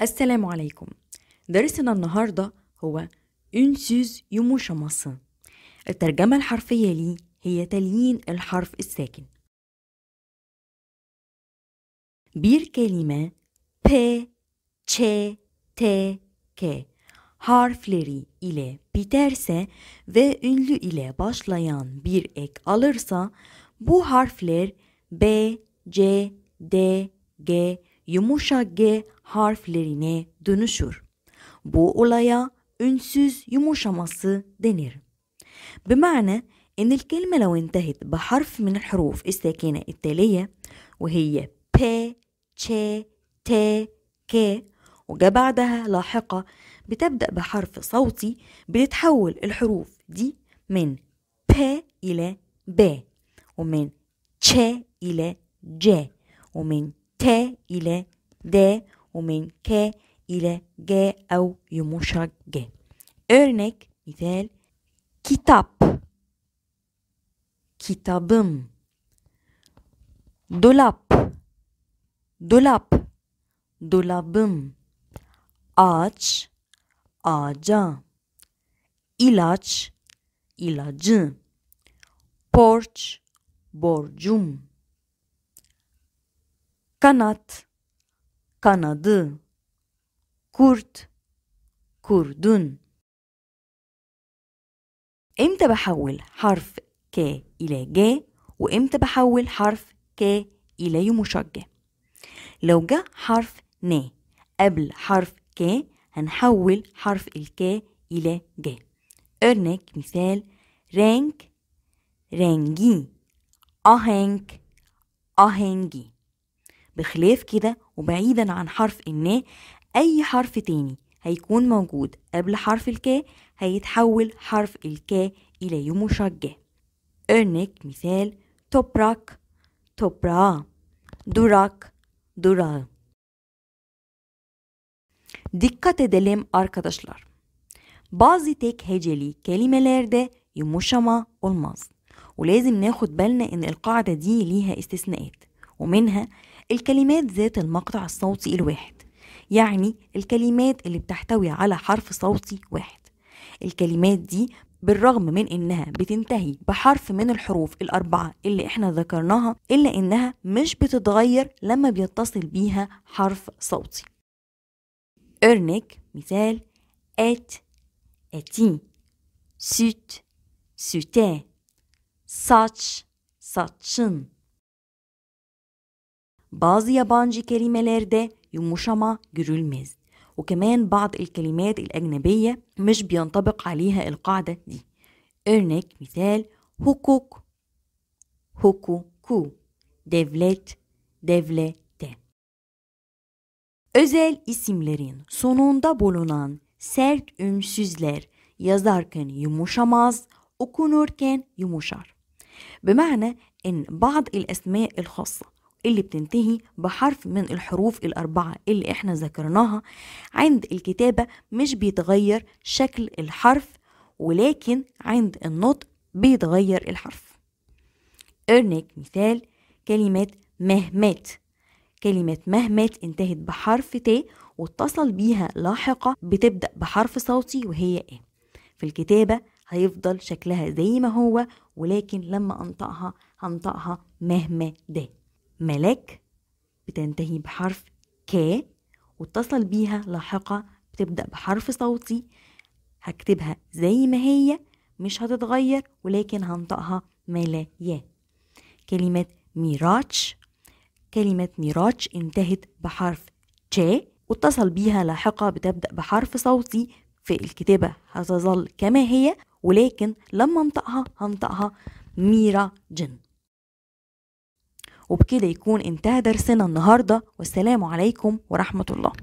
Esselamu Aleyküm. درسنا النهاردة هو أنسوز يموشمص الترجمة الحرفية لي هي تليين الحرف الساكن bir kelime P, Ç, T, K harfleri ile biterse ve ünlü ile başlayan bir ek alırsa bu harfler B, C, D, G yumuşak G harflerine dönüşür. Bu olaya ünsüz يموشمص دينير بمعنى إن الكلمة لو انتهت بحرف من الحروف الساكنة التالية وهي ب تش ت ك وجا بعدها لاحقة بتبدأ بحرف صوتي بتتحول الحروف دي من ب إلى ب ومن تش إلى ج ومن T ile D ومن K ile G أو yumuşak G. Örnek misal kitap kitabım dolap dolap dolabım ağaç ağaca ilaç ilacı borç borcum Kanat, kanadı. Kurt, kurdun. امتى بحول حرف ك إلى ج وامتى بحول حرف ك إلى ي مشجع لو جه حرف ن قبل حرف ك هنحول حرف الك إلى ج örnek مثال renk rengi ahenk ahengi بخلاف كده وبعيدا عن حرف النا أي حرف تاني هيكون موجود قبل حرف الكا هيتحول حرف الكا إلى يمشجع أرنك مثال توبراك توبرا دوراك دورا دقة دلم edelim arkadaşlar. تيك هجلي كلمة لاردة يمشما olmaz. ولازم ناخد بالنا ان القاعدة دي ليها استثناءات ومنها الكلمات ذات المقطع الصوتي الواحد يعني الكلمات اللي بتحتوي على حرف صوتي واحد الكلمات دي بالرغم من انها بتنتهي بحرف من الحروف الاربعه اللي احنا ذكرناها الا انها مش بتتغير لما بيتصل بيها حرف صوتي ارنك مثال ات اتي سوت سوتا ساتش ساتشن بعض ياباني كلمات ده جرول جرولمز وكمان بعض الكلمات الأجنبية مش بينطبق عليها القاعدة دي إرنك مثال هوكوك هوكوكو دفلت دفلت Özel isimlerin sonunda bulunan sert ümsüzler yazarken yumuşamaz, okunurken yumuşar. بمعنى ان بعض الأسماء الخاصة اللي بتنتهي بحرف من الحروف الأربعة اللي احنا ذكرناها عند الكتابة مش بيتغير شكل الحرف ولكن عند النطق بيتغير الحرف أرنك مثال كلمة مهمات كلمة مهمات انتهت بحرف ت واتصل بيها لاحقة بتبدأ بحرف صوتي وهي ايه في الكتابة هيفضل شكلها زي ما هو ولكن لما انطقها هنطقها مهما ده ملك بتنتهي بحرف ك واتصل بيها لاحقة بتبدأ بحرف صوتي هكتبها زي ما هي مش هتتغير ولكن هنطقها ملايا كلمة ميراتش كلمة ميراتش انتهت بحرف ت واتصل بيها لاحقة بتبدأ بحرف صوتي في الكتابة هتظل كما هي ولكن لما انطقها هنطقها ميرا جن وبكده يكون انتهى درسنا النهارده والسلام عليكم ورحمه الله